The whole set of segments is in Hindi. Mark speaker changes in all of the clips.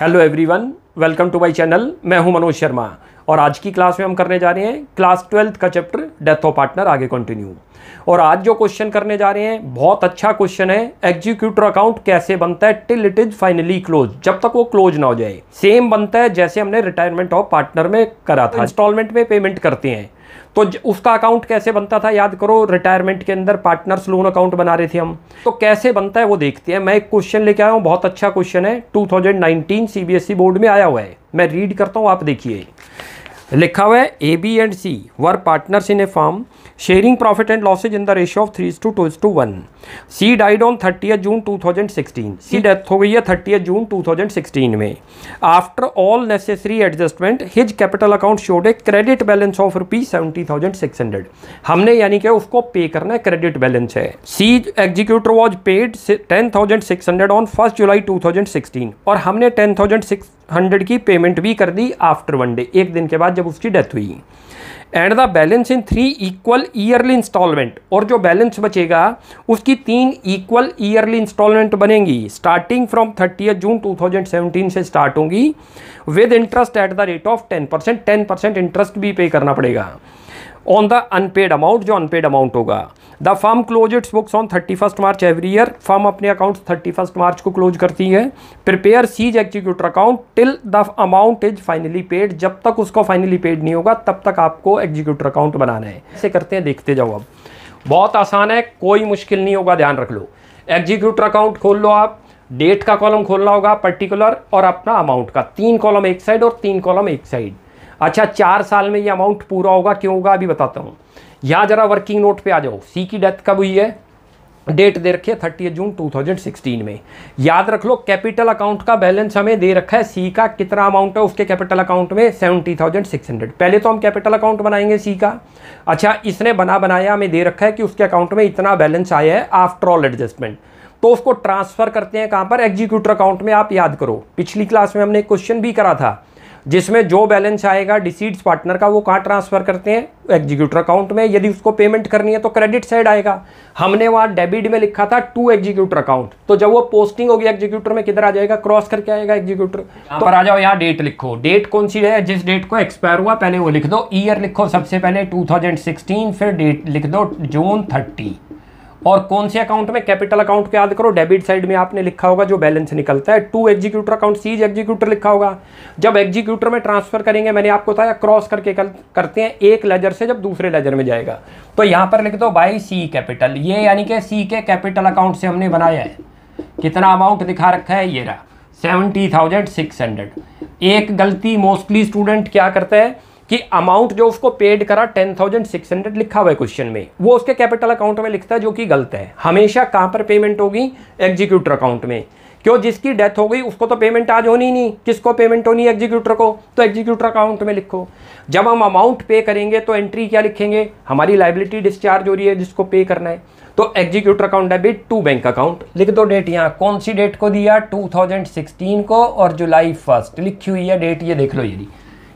Speaker 1: hello everyone welcome to my channel मैं हूं मनोज शर्मा और आज की क्लास में हम करने जा रहे हैं क्लास ट्वेल्थ का चैप्टर डेथ ऑफ पार्टनर आगे कंटिन्यू और आज जो क्वेश्चन करने जा रहे हैं बहुत अच्छा क्वेश्चन है एग्जीक्यूटर अकाउंट कैसे बनता है till it is finally close जब तक वो क्लोज ना हो जाए सेम बनता है जैसे हमने रिटायरमेंट ऑफ पार्टनर में करा था इंस्टॉलमेंट हाँ में पेमेंट करते हैं तो उसका अकाउंट कैसे बनता था याद करो रिटायरमेंट के अंदर पार्टनर्स लोन अकाउंट बना रहे थे हम तो कैसे बनता है वो देखते हैं मैं एक क्वेश्चन लेके आया हूँ बहुत अच्छा क्वेश्चन है 2019 थाउजेंड बोर्ड में आया हुआ है मैं रीड करता हूँ आप देखिए लिखा हुआ है A B and C were partners in a firm sharing profit and losses in the ratio of three to two to one C died on thirty June two thousand sixteen C death हो गई है thirty June two thousand sixteen में after all necessary adjustment his capital account showed a credit balance of rupees seventy thousand six hundred हमने यानी कि उसको पे करना है क्रेडिट बैलेंस है C executor was paid ten thousand six hundred on first July two thousand sixteen और हमने टेन थाउजेंड सिक्स हंड्रेड की पेमेंट भी कर दी आफ्टर वन डे एक दिन के बाद जब उसकी डेथ हुई and the balance in three equal yearly installment और जो बैलेंस बचेगा उसकी तीन इक्वल ईयरली इंस्टॉलमेंट बनेंगी स्टार्टिंग फ्रॉम थर्टी जून 2017 से स्टार्ट होंगी with interest at the rate of ten percent ten percent interest भी पे करना पड़ेगा ऑन द अनपेड अमाउंट जो अनपेड अमाउंट होगा the firm close its books on thirty first March every year firm अपने अकाउंट थर्टी फर्स्ट मार्च को क्लोज करती है prepare C's executor account till the amount is finally paid जब तक उसको फाइनली पेड नहीं होगा तब तक आपको एग्जीक्यूटर अकाउंट बनाना है ऐसे करते हैं देखते जाओ अब बहुत आसान है कोई मुश्किल नहीं होगा ध्यान रख लो एग्जीक्यूटर अकाउंट खोल लो आप डेट का कॉलम खोलना होगा पर्टिकुलर और अपना अमाउंट का तीन कॉलम एक साइड और तीन कॉलम एक साइड अच्छा चार साल में ये अमाउंट पूरा होगा क्यों होगा अभी बताता हूँ यहाँ जरा वर्किंग नोट पे आ जाओ सी की डेथ कब हुई है डेट दे रखी है थर्टी जून 2016 में याद रख लो कैपिटल अकाउंट का बैलेंस हमें दे रखा है सी का कितना अमाउंट है उसके कैपिटल अकाउंट में सेवेंटी थाउजेंड सिक्स हंड्रेड पहले तो हम कैपिटल अकाउंट बनाएंगे सी का अच्छा इसने बना बनाया हमें दे रखा है कि उसके अकाउंट में इतना बैलेंस आया है आफ्टर ऑल एडजस्टमेंट तो उसको ट्रांसफ़र करते हैं कहाँ पर एग्जीक्यूटर अकाउंट में आप याद करो पिछली क्लास में हमने क्वेश्चन भी करा था जिसमें जो बैलेंस आएगा डिसीड्स पार्टनर का वो कहाँ ट्रांसफ़र करते हैं एग्जीक्यूटर अकाउंट में यदि उसको पेमेंट करनी है तो क्रेडिट साइड आएगा हमने वहाँ डेबिट में लिखा था टू एग्जीक्यूटर अकाउंट तो जब वो पोस्टिंग होगी एग्जीक्यूटर में किधर आ जाएगा क्रॉस करके आएगा एग्जीक्यूटर तो आ जाओ यहाँ डेट लिखो डेट कौन सी है जिस डेट को एक्सपायर हुआ पहले वो लिख दो ईयर लिखो सबसे पहले टू फिर डेट लिख दो जून थर्टी और कौन से अकाउंट में कैपिटल अकाउंट को याद करो डेबिट साइड में आपने लिखा होगा जो बैलेंस निकलता है to executor account C's executor लिखा होगा जब एग्जीक्यूटर में ट्रांसफर करेंगे मैंने आपको बताया क्रॉस करके कर, करते हैं एक लेजर से जब दूसरे लेजर में जाएगा तो यहां पर लिख दो बाई सी कैपिटल ये यानी कि सी के कैपिटल अकाउंट से हमने बनाया है कितना अमाउंट दिखा रखा है ये रहा सेवेंटी थाउजेंड सिक्स हंड्रेड एक गलती मोस्टली स्टूडेंट क्या करते हैं कि अमाउंट जो उसको पेड करा टेन थाउजेंड सिक्स हंड्रेड लिखा हुआ है क्वेश्चन में वो उसके कैपिटल अकाउंट में लिखता है जो कि गलत है हमेशा कहाँ पर पेमेंट होगी एग्जीक्यूटर अकाउंट में क्यों जिसकी डेथ हो गई उसको तो पेमेंट आज होनी नहीं किसको पेमेंट होनी एग्जीक्यूटर को तो एग्जीक्यूटर अकाउंट में लिखो जब हम अमाउंट पे करेंगे तो एंट्री क्या लिखेंगे हमारी लाइबिलिटी डिस्चार्ज हो रही है जिसको पे करना है तो executor account debit to bank account लिख दो डेट यहाँ कौन सी डेट को दिया 2016 को और जुलाई फर्स्ट लिखी हुई है डेट ये देख लो यदि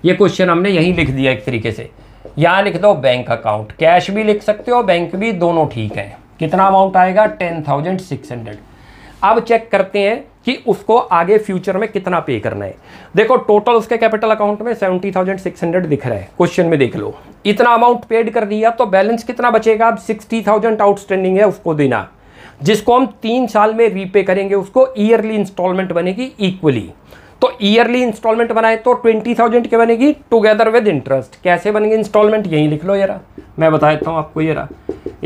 Speaker 1: ये क्वेश्चन हमने यहीं लिख दिया एक तरीके से यहाँ लिख दो बैंक अकाउंट कैश भी लिख सकते हो बैंक भी दोनों ठीक है कितना अमाउंट आएगा टेन थाउजेंड सिक्स हंड्रेड अब चेक करते हैं कि उसको आगे फ्यूचर में कितना पे करना है देखो टोटल उसके कैपिटल अकाउंट में सेवेंटी थाउजेंड सिक्स हंड्रेड दिख रहा है क्वेश्चन में देख लो इतना अमाउंट पेड कर दिया तो बैलेंस कितना बचेगा अब सिक्सटी थाउजेंड आउटस्टैंडिंग है उसको देना जिसको हम तीन साल में रीपे करेंगे उसको ईयरली इंस्टॉलमेंट बनेगी इक्वली तो ईयरली इंस्टॉलमेंट बनाए तो ट्वेंटी थाउजेंड की बनेगी टुगेदर विद इंटरेस्ट कैसे बनेगी इंस्टॉलमेंट यही लिख लो यार मैं बता देता हूँ आपको ये रहा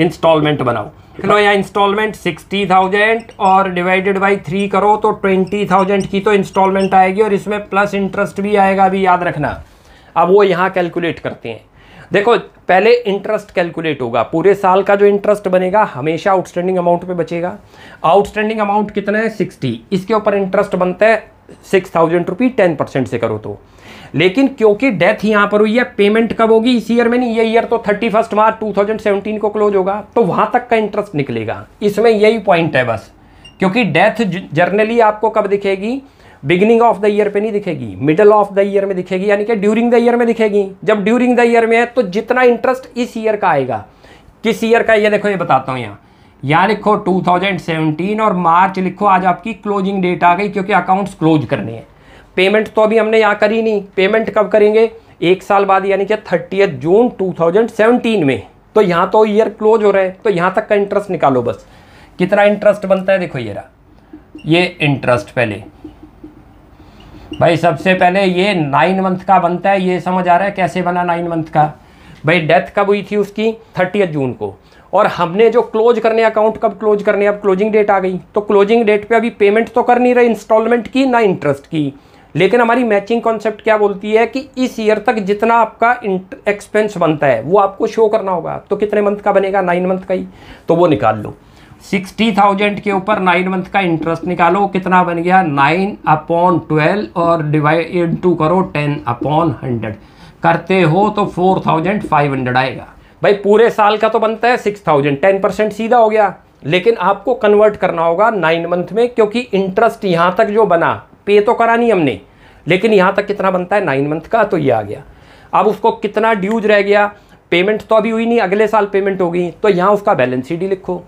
Speaker 1: इंस्टॉलमेंट बनाओ लिख लो यहाँ इंस्टॉलमेंट सिक्सटी थाउजेंड और डिवाइडेड बाई थ्री करो तो ट्वेंटी थाउजेंड की तो इंस्टॉलमेंट आएगी और इसमें प्लस इंटरेस्ट भी आएगा अभी याद रखना अब वो यहाँ कैलकुलेट करते हैं देखो पहले इंटरेस्ट कैलकुलेट होगा पूरे साल का जो इंटरेस्ट बनेगा हमेशा आउटस्टैंडिंग अमाउंट पे बचेगा आउटस्टैंडिंग अमाउंट कितना है सिक्सटी इसके ऊपर इंटरेस्ट बनता है six thousand rupee ten percent से करो तो लेकिन क्योंकि डेथ यहां पर हुई है पेमेंट कब होगी इस ईयर में नहीं ये ईयर तो thirty first March two thousand seventeen को क्लोज होगा तो वहां तक का इंटरेस्ट निकलेगा इसमें यही पॉइंट है बस क्योंकि डेथ जर्नली आपको कब दिखेगी बिगिनिंग ऑफ द ईयर पे नहीं दिखेगी मिडल ऑफ द ईयर में दिखेगी यानी कि ड्यूरिंग द ईयर में दिखेगी जब ड्यूरिंग द ईयर में है तो जितना इंटरेस्ट इस ईयर का आएगा किस ईयर का ये देखो ये बताता हूँ यहाँ यहाँ लिखो 2017 और मार्च लिखो आज आपकी क्लोजिंग डेट आ गई क्योंकि अकाउंट्स क्लोज करने हैं पेमेंट तो अभी हमने यहाँ करी नहीं पेमेंट कब करेंगे एक साल बाद यानी कि थर्टी जून 2017 में तो यहाँ तो ईयर क्लोज हो रहे हैं तो यहाँ तक का इंटरेस्ट निकालो बस कितना इंटरेस्ट बनता है देखो ये रहा ये इंटरेस्ट पहले भाई सबसे पहले ये नाइन मंथ का बनता है ये समझ आ रहा है कैसे बना नाइन मंथ का भाई डेथ कब हुई थी उसकी थर्टी जून को और हमने जो क्लोज करने अकाउंट कब क्लोज करने अब क्लोजिंग डेट आ गई तो क्लोजिंग डेट पे अभी पेमेंट तो कर नहीं रहे इंस्टॉलमेंट की ना इंटरेस्ट की लेकिन हमारी मैचिंग कॉन्सेप्ट क्या बोलती है कि इस ईयर तक जितना आपका एक्सपेंस बनता है वो आपको शो करना होगा तो कितने मंथ का बनेगा नाइन मंथ का ही तो वो निकाल लो सिक्सटी थाउजेंड के ऊपर नाइन मंथ का इंटरेस्ट निकालो कितना बन गया नाइन अपॉन ट्वेल्व और डिवाइड टू करो टेन अपॉन हंड्रेड करते हो तो फोर थाउजेंड फाइव हंड्रेड आएगा भाई पूरे साल का तो बनता है सिक्स थाउजेंड टेन परसेंट सीधा हो गया लेकिन आपको कन्वर्ट करना होगा नाइन मंथ में क्योंकि इंटरेस्ट यहाँ तक जो बना पे तो करा नहीं हमने लेकिन यहाँ तक कितना बनता है नाइन मंथ का तो ये आ गया अब उसको कितना ड्यूज रह गया पेमेंट तो अभी हुई नहीं अगले साल पेमेंट हो गई तो यहाँ उसका बैलेंस सी लिखो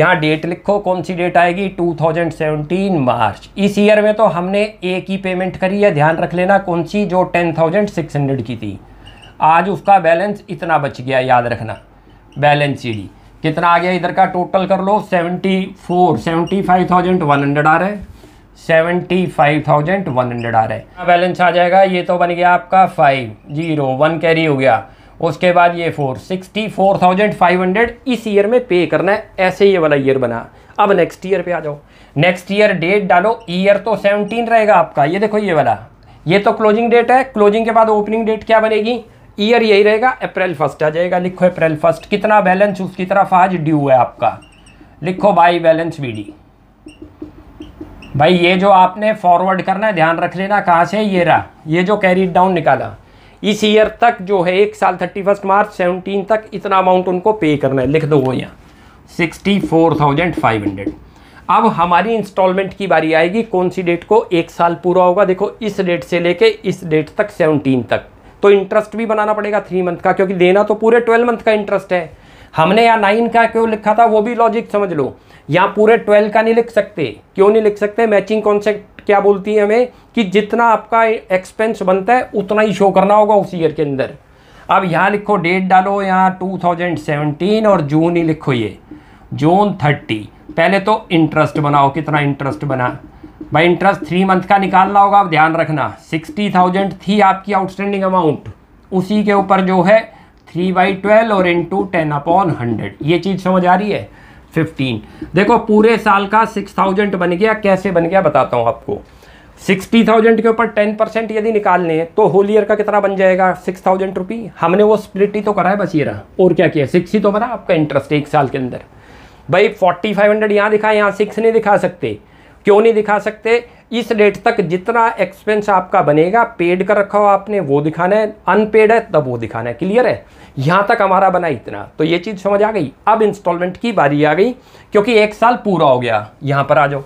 Speaker 1: यहाँ डेट लिखो कौन सी डेट आएगी 2017 मार्च इस ईयर में तो हमने एक ही पेमेंट करी है ध्यान रख लेना कौन सी जो 10,600 की थी आज उसका बैलेंस इतना बच गया याद रखना बैलेंस सीढ़ी कितना आ गया इधर का टोटल कर लो seventy four seventy five thousand one hundred आ रहा है seventy five thousand one hundred आ रहा है बैलेंस आ जाएगा ये तो बन गया आपका फाइव जीरो वन कैरी हो गया उसके बाद ये four sixty four thousand five hundred इस ईयर में पे करना है ऐसे ये वाला ईयर बना अब नेक्स्ट ईयर पे आ जाओ नेक्स्ट ईयर डेट डालो ईयर तो सेवनटीन रहेगा आपका ये देखो ये वाला ये तो क्लोजिंग डेट है क्लोजिंग के बाद ओपनिंग डेट क्या बनेगी ईयर यही रहेगा अप्रैल फर्स्ट आ जाएगा लिखो अप्रैल फर्स्ट कितना बैलेंस उसकी तरफ आज ड्यू है आपका लिखो बाई बैलेंस बी भाई ये जो आपने फॉरवर्ड करना है ध्यान रख लेना कहाँ से ये रहा ये जो कैरी डाउन निकाला इस ईयर तक जो है एक साल थर्टी फर्स्ट मार्च सेवनटीन तक इतना अमाउंट उनको पे करना है लिख दो वो यहाँ sixty four thousand five hundred अब हमारी इंस्टॉलमेंट की बारी आएगी कौन सी डेट को एक साल पूरा होगा देखो इस डेट से लेके इस डेट तक सेवनटीन तक तो इंटरेस्ट भी बनाना पड़ेगा थ्री मंथ का क्योंकि देना तो पूरे ट्वेल्व मंथ का इंटरेस्ट है हमने यहाँ नाइन का क्यों लिखा था वो भी लॉजिक समझ लो यहाँ पूरे ट्वेल्व का नहीं लिख सकते क्यों नहीं लिख सकते मैचिंग कॉन्सेप्ट क्या बोलती है हमें कि जितना आपका एक्सपेंस बनता है उतना ही शो करना होगा उस ईयर के अंदर अब यहाँ लिखो डेट डालो यहाँ 2017 और जून ही लिखो ये जून 30 पहले तो इंटरेस्ट बनाओ कितना इंटरेस्ट बना भाई इंटरेस्ट थ्री मंथ का निकालना होगा आप ध्यान रखना सिक्सटी थाउजेंड थी आपकी आउटस्टैंडिंग अमाउंट उसी के ऊपर जो है थ्री बाई ट्वेल्व और इंटू टेन अपॉन हंड्रेड ये चीज़ समझ आ रही है फिफ्टीन देखो पूरे साल का सिक्स थाउजेंड बन गया कैसे बन गया बताता हूँ आपको सिक्सटी थाउजेंड के ऊपर टेन परसेंट यदि निकालने हैं तो होल ईयर का कितना बन जाएगा सिक्स थाउजेंड रुपी हमने वो स्प्लिट ही तो करा है बस ये रहा और क्या किया सिक्स ही तो बना आपका इंटरेस्ट एक साल के अंदर भाई फोर्टी फाइव हंड्रेड यहाँ दिखा यहाँ सिक्स नहीं दिखा सकते क्यों नहीं दिखा सकते इस डेट तक जितना एक्सपेंस आपका बनेगा पेड कर रखा हो आपने वो दिखाना है अनपेड है तब वो दिखाना है क्लियर है यहाँ तक हमारा बना इतना तो ये चीज़ समझ आ गई अब इंस्टॉलमेंट की बारी आ गई क्योंकि एक साल पूरा हो गया यहाँ पर आ जाओ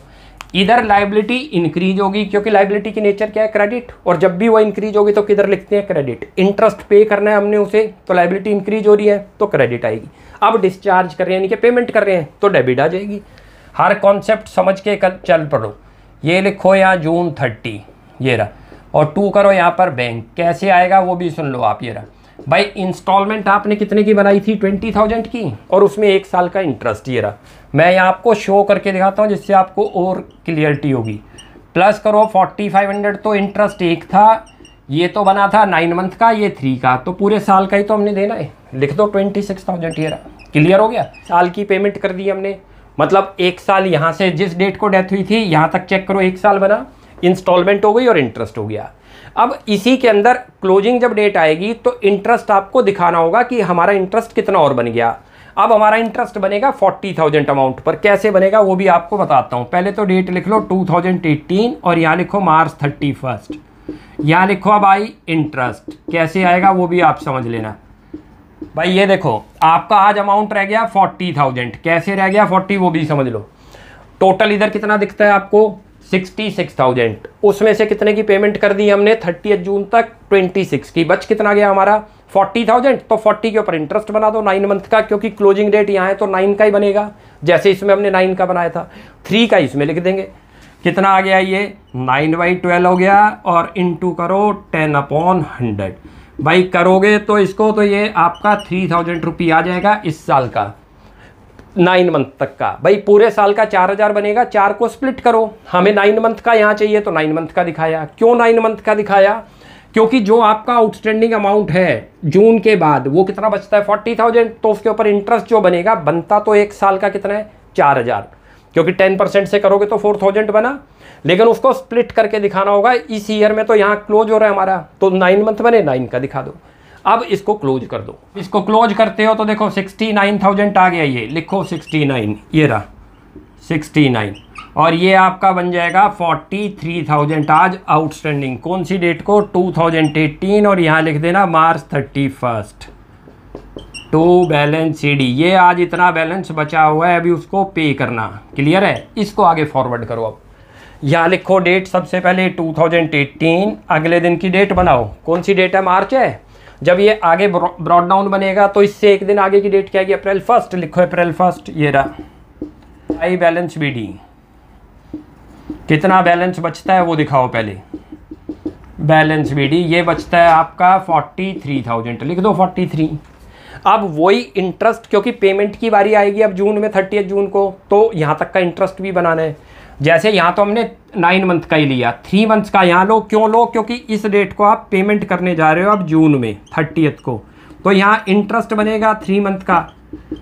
Speaker 1: इधर लाइबिलिटी इंक्रीज होगी क्योंकि लाइबिलिटी की नेचर क्या है क्रेडिट और जब भी वो इंक्रीज होगी तो किधर लिखते हैं क्रेडिट इंटरेस्ट पे करना है हमने उसे तो लाइबिलिटी इंक्रीज हो रही है तो क्रेडिट आएगी अब डिस्चार्ज कर रहे हैं यानी कि पेमेंट कर रहे हैं तो डेबिट आ जाएगी हर कॉन्सेप्ट समझ के कल चल पड़ो ये लिखो यहाँ जून थर्टी ये रहा और टू करो यहाँ पर बैंक कैसे आएगा वो भी सुन लो आप ये रहा भाई इंस्टॉलमेंट आपने कितने की बनाई थी ट्वेंटी थाउजेंड की और उसमें एक साल का इंटरेस्ट ये रहा मैं यहाँ आपको शो करके दिखाता हूँ जिससे आपको और क्लियरिटी होगी प्लस करो फोर्टी फाइव हंड्रेड तो इंटरेस्ट एक था ये तो बना था नाइन मंथ का ये थ्री का तो पूरे साल का ही तो हमने देना है लिख दो ट्वेंटी सिक्स थाउजेंड ये रहा क्लियर हो गया साल की पेमेंट कर दी हमने मतलब एक साल यहाँ से जिस डेट को डेथ हुई थी यहाँ तक चेक करो एक साल बना इंस्टॉलमेंट हो गई और इंटरेस्ट हो गया अब इसी के अंदर क्लोजिंग जब डेट आएगी तो इंटरेस्ट आपको दिखाना होगा कि हमारा इंटरेस्ट कितना और बन गया अब हमारा इंटरेस्ट बनेगा फोर्टी थाउजेंड अमाउंट पर कैसे बनेगा वो भी आपको बताता हूँ पहले तो डेट लिख लो टू थाउजेंड एटीन और यहाँ लिखो मार्च थर्टी फर्स्ट यहाँ लिखो अब आई इंटरेस्ट कैसे आएगा वो भी आप समझ लेना भाई ये देखो आपका आज अमाउंट रह गया फोर्टी थाउजेंड कैसे रह गया फोर्टी वो भी समझ लो टोटल इधर कितना दिखता है आपको सिक्सटी सिक्स थाउजेंड उसमें से कितने की पेमेंट कर दी हमने थर्टी जून तक ट्वेंटी सिक्स की बच कितना गया हमारा फोर्टी थाउजेंड तो फोर्टी के ऊपर इंटरेस्ट बना दो नाइन मंथ का क्योंकि क्लोजिंग डेट यहाँ है तो नाइन का ही बनेगा जैसे इसमें हमने नाइन का बनाया था थ्री का इसमें लिख देंगे कितना आ गया ये नाइन बाई ट्वेल्व हो गया और इंटू करो टेन अपॉन हंड्रेड भाई करोगे तो इसको तो ये आपका थ्री थाउजेंड रुपी आ जाएगा इस साल का नाइन मंथ तक का भाई पूरे साल का चार हज़ार बनेगा चार को स्प्लिट करो हमें नाइन मंथ का यहाँ चाहिए तो नाइन मंथ का दिखाया क्यों नाइन मंथ का दिखाया क्योंकि जो आपका आउटस्टैंडिंग अमाउंट है जून के बाद वो कितना बचता है फोर्टी थाउजेंड तो उसके ऊपर इंटरेस्ट जो बनेगा बनता तो एक साल का कितना है चार हज़ार क्योंकि टेन परसेंट से करोगे तो फोर थाउजेंड बना लेकिन उसको स्प्लिट करके दिखाना होगा इस ईयर में तो यहाँ क्लोज हो रहा है हमारा तो नाइन मंथ बने नाइन का दिखा दो अब इसको क्लोज कर दो इसको क्लोज करते हो तो देखो सिक्सटी नाइन आ गया ये लिखो सिक्सटी नाइन ये रहा सिक्सटी नाइन और ये आपका बन जाएगा फोर्टी थ्री आज आउटस्टैंडिंग कौन सी डेट को टू थाउजेंड एटीन और यहाँ लिख देना March thirty first to balance C ये आज इतना बैलेंस बचा हुआ है अभी उसको पे करना क्लियर है इसको आगे फॉरवर्ड करो अब यहाँ लिखो डेट सबसे पहले 2018 अगले दिन की डेट बनाओ कौन सी डेट है मार्च है जब ये आगे ब्रॉड डाउन बनेगा तो इससे एक दिन आगे की डेट क्या आएगी अप्रैल फर्स्ट लिखो अप्रैल फर्स्ट ये रहा आई बैलेंस बी डी कितना बैलेंस बचता है वो दिखाओ पहले बैलेंस बी डी ये बचता है आपका फोर्टी थ्री थाउजेंड लिख दो फोर्टी थ्री अब वही इंटरेस्ट क्योंकि पेमेंट की बारी आएगी अब जून में थर्टी जून को तो यहाँ तक का इंटरेस्ट भी बनाना है जैसे यहाँ तो हमने नाइन मंथ का ही लिया थ्री मंथ्स का यहाँ लो क्यों लो क्योंकि इस डेट को आप पेमेंट करने जा रहे हो अब जून में थर्टी को तो यहाँ इंटरेस्ट बनेगा थ्री मंथ का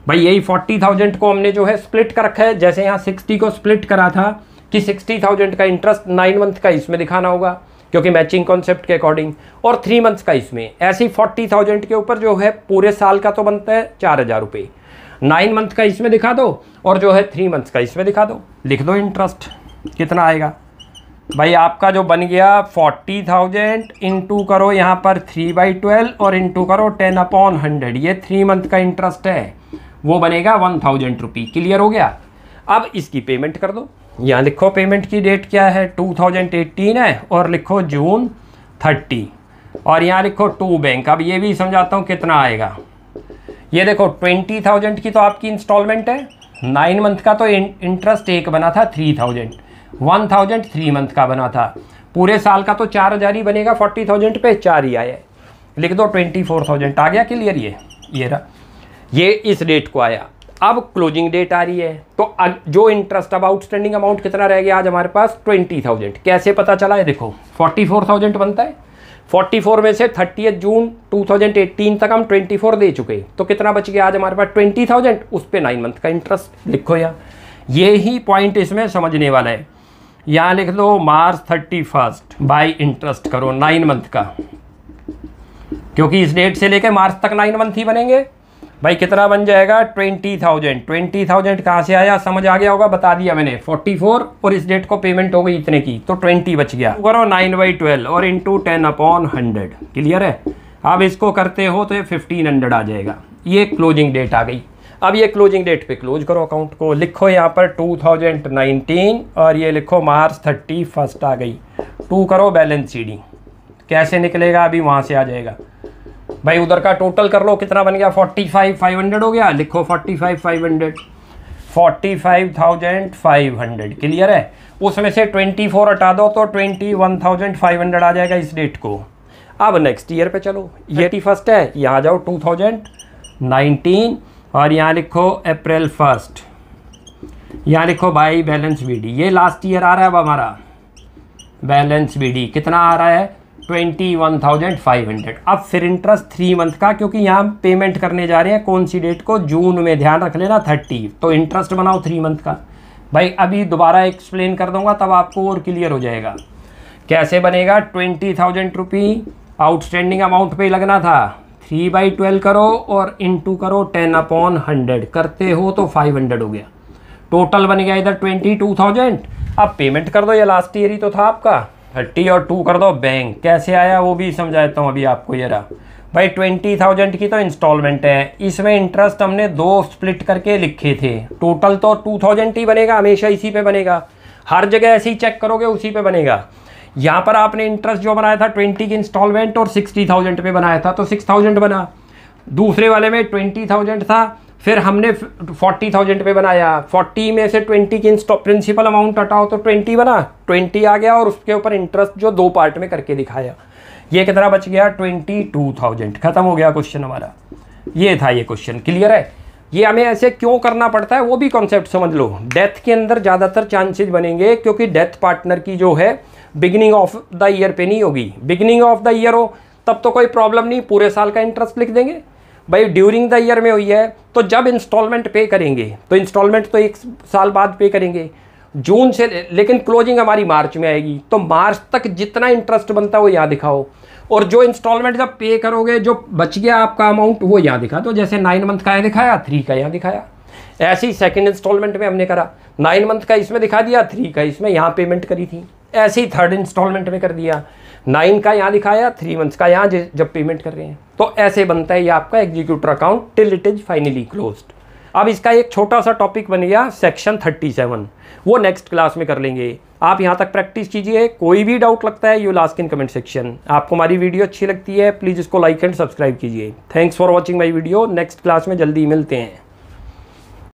Speaker 1: भाई यही फोर्टी थाउजेंड को हमने जो है स्प्लिट कर रखा है जैसे यहाँ सिक्सटी को स्प्लिट करा था कि सिक्सटी थाउजेंड का इंटरेस्ट नाइन मंथ का इसमें दिखाना होगा क्योंकि मैचिंग कॉन्सेप्ट के अकॉर्डिंग और थ्री मंथ्स का इसमें ऐसे ही फोर्टी थाउजेंड के ऊपर जो है पूरे साल का तो बनता है चार हज़ार रुपये नाइन मंथ का इसमें दिखा दो और जो है थ्री मंथ्स का इसमें दिखा दो लिख दो इंटरेस्ट कितना आएगा भाई आपका जो बन गया फोर्टी थाउजेंड इंटू करो यहाँ पर थ्री बाई ट्वेल्व और इंटू करो टेन अपॉन हंड्रेड ये थ्री मंथ का इंटरेस्ट है वो बनेगा वन थाउजेंड रुपी क्लियर हो गया अब इसकी पेमेंट कर दो यहाँ लिखो पेमेंट की डेट क्या है 2018 है और लिखो जून 30 और यहाँ लिखो टू बैंक अब ये भी समझाता हूँ कितना आएगा ये देखो 20,000 की तो आपकी इंस्टॉलमेंट है नाइन मंथ का तो इंटरेस्ट एक बना था 3,000 1,000 थ्री मंथ का बना था पूरे साल का तो चार हज़ार ही बनेगा 40,000 पे चार ही आया लिख दो 24,000 आ गया क्लियर ये ये रहा ये इस डेट को आया अब क्लोजिंग डेट आ रही है तो जो इंटरेस्ट अब आउटस्टैंडिंग अमाउंट कितना रह गया आज हमारे पास ट्वेंटी थाउजेंड कैसे पता चला है देखो फोर्टी फोर थाउजेंड बनता है फोर्टी फोर में से thirty June two thousand eighteen तक हम ट्वेंटी फोर दे चुके तो कितना बच गया आज हमारे पास ट्वेंटी थाउजेंड उस पर नाइन मंथ का इंटरेस्ट लिखो या ये ही पॉइंट इसमें समझने वाला है यहाँ लिख दो March thirty first by interest करो नाइन मंथ का क्योंकि इस डेट से लेकर मार्च तक नाइन मंथ ही बनेंगे भाई कितना बन जाएगा ट्वेंटी थाउजेंड ट्वेंटी थाउजेंड कहाँ से आया समझ आ गया होगा बता दिया मैंने फोर्टी फोर और इस डेट को पेमेंट हो गई इतने की तो ट्वेंटी बच गया करो नाइन बाई ट्वेल्व और into ten upon hundred clear है अब इसको करते हो तो ये फिफ्टीन हंड्रेड आ जाएगा ये क्लोजिंग डेट आ गई अब ये क्लोजिंग डेट पे क्लोज करो अकाउंट को लिखो यहाँ पर 2019 और ये लिखो मार्च थर्टी फर्स्ट आ गई टू करो बैलेंस सीडिंग कैसे निकलेगा अभी वहाँ से आ जाएगा भाई उधर का टोटल कर लो कितना बन गया फोर्टी फाइव फाइव हंड्रेड हो गया लिखो forty five five hundred forty five thousand five hundred clear है उसमें से ट्वेंटी फोर हटा दो तो twenty one thousand five hundred आ जाएगा इस डेट को अब नेक्स्ट ईयर पे चलो ये टी फर्स्ट है यहाँ आ जाओ टू थाउजेंड नाइनटीन और यहाँ लिखो अप्रैल फर्स्ट यहाँ लिखो भाई बैलेंस बी डी ये लास्ट ईयर आ रहा है अब हमारा बैलेंस बी डी कितना आ रहा है twenty one thousand five hundred अब फिर इंटरेस्ट थ्री मंथ का क्योंकि यहाँ पेमेंट करने जा रहे हैं कौन सी डेट को जून में ध्यान रख लेना थर्टी तो इंटरेस्ट बनाओ थ्री मंथ का भाई अभी दोबारा एक्सप्लेन कर दूंगा तब आपको और क्लियर हो जाएगा कैसे बनेगा twenty thousand rupee outstanding amount पे लगना था थ्री बाई ट्वेल्व करो और टू करो टेन अपॉन हंड्रेड करते हो तो फाइव हंड्रेड हो गया टोटल बन गया इधर ट्वेंटी टू थाउजेंड अब पेमेंट कर दो ये लास्ट ईयर ही तो था आपका थर्टी और टू कर दो बैंक कैसे आया वो भी समझाता हूँ अभी आपको ये रहा भाई ट्वेंटी थाउजेंड की तो इंस्टॉलमेंट है इसमें इंटरेस्ट हमने दो स्प्लिट करके लिखे थे टोटल तो टू थाउजेंड ही बनेगा हमेशा इसी पे बनेगा हर जगह ऐसे ही चेक करोगे उसी पे बनेगा यहाँ पर आपने इंटरेस्ट जो बनाया था ट्वेंटी की इंस्टॉलमेंट और सिक्सटी थाउजेंड पे बनाया था तो सिक्स थाउजेंड बना दूसरे वाले में ट्वेंटी थाउजेंड था फिर हमने फोर्टी थाउजेंड पे बनाया फोर्टी में से ट्वेंटी की प्रिंसिपल अमाउंट हटाओ तो ट्वेंटी बना ट्वेंटी आ गया और उसके ऊपर इंटरेस्ट जो दो पार्ट में करके दिखाया ये कितना बच गया ट्वेंटी टू थाउजेंड खत्म हो गया क्वेश्चन हमारा ये था ये क्वेश्चन क्लियर है ये हमें ऐसे क्यों करना पड़ता है वो भी कॉन्सेप्ट समझ लो डेथ के अंदर ज़्यादातर चांसेज बनेंगे क्योंकि डेथ पार्टनर की जो है बिगिनिंग ऑफ द ईयर पे नहीं होगी बिगिनिंग ऑफ द ईयर हो तब तो कोई प्रॉब्लम नहीं पूरे साल का इंटरेस्ट लिख देंगे भाई ड्यूरिंग द ईयर में हुई है तो जब इंस्टॉलमेंट पे करेंगे तो इंस्टॉलमेंट तो एक साल बाद पे करेंगे जून से लेकिन क्लोजिंग हमारी मार्च में आएगी तो मार्च तक जितना इंटरेस्ट बनता है वो यहाँ दिखाओ और जो इंस्टॉलमेंट जब पे करोगे जो बच गया आपका अमाउंट वो यहाँ दिखा दो तो जैसे नाइन मंथ का यहाँ दिखाया थ्री का यहाँ दिखाया ऐसे ही सेकेंड इंस्टॉलमेंट में हमने करा नाइन मंथ का इसमें दिखा दिया थ्री का इसमें यहाँ पेमेंट करी थी ऐसे ही थर्ड इंस्टॉलमेंट में कर दिया नाइन का यहाँ दिखाया थ्री मंथ्स का यहाँ जब पेमेंट कर रहे हैं तो ऐसे बनता है ये आपका executor account till it is finally close अब इसका एक छोटा सा टॉपिक बन गया सेक्शन 37 वो नेक्स्ट क्लास में कर लेंगे आप यहाँ तक प्रैक्टिस कीजिए कोई भी डाउट लगता है you last in comment section आपको हमारी वीडियो अच्छी लगती है प्लीज़ इसको लाइक एंड सब्सक्राइब कीजिए thanks for watching my video next class में जल्दी मिलते हैं